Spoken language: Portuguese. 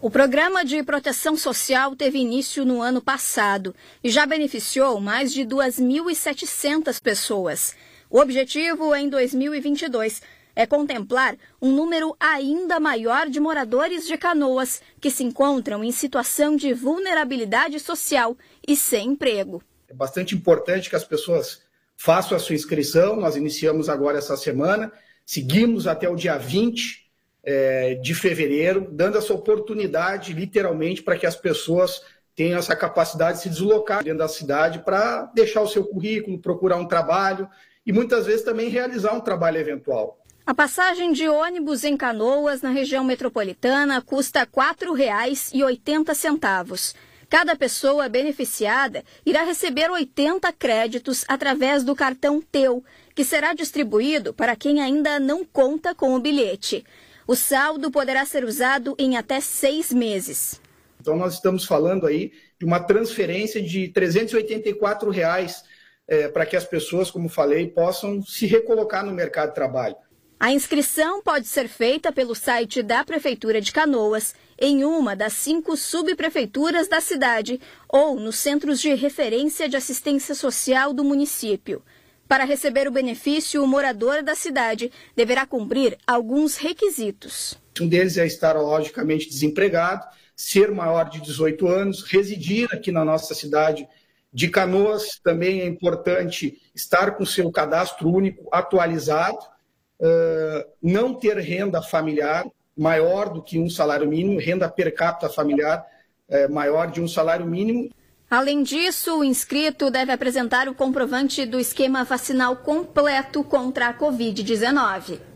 O programa de proteção social teve início no ano passado e já beneficiou mais de 2.700 pessoas. O objetivo em 2022 é contemplar um número ainda maior de moradores de canoas que se encontram em situação de vulnerabilidade social e sem emprego. É bastante importante que as pessoas façam a sua inscrição. Nós iniciamos agora essa semana, seguimos até o dia 20 é, de fevereiro, dando essa oportunidade, literalmente, para que as pessoas tenham essa capacidade de se deslocar dentro da cidade para deixar o seu currículo, procurar um trabalho e muitas vezes também realizar um trabalho eventual. A passagem de ônibus em Canoas, na região metropolitana, custa R$ 4,80. Cada pessoa beneficiada irá receber 80 créditos através do cartão Teu, que será distribuído para quem ainda não conta com o bilhete. O saldo poderá ser usado em até seis meses. Então, nós estamos falando aí de uma transferência de R$ 384 reais, é, para que as pessoas, como falei, possam se recolocar no mercado de trabalho. A inscrição pode ser feita pelo site da Prefeitura de Canoas, em uma das cinco subprefeituras da cidade ou nos centros de referência de assistência social do município. Para receber o benefício, o morador da cidade deverá cumprir alguns requisitos. Um deles é estar logicamente desempregado, ser maior de 18 anos, residir aqui na nossa cidade de Canoas. Também é importante estar com seu cadastro único atualizado, não ter renda familiar maior do que um salário mínimo, renda per capita familiar maior de um salário mínimo. Além disso, o inscrito deve apresentar o comprovante do esquema vacinal completo contra a Covid-19.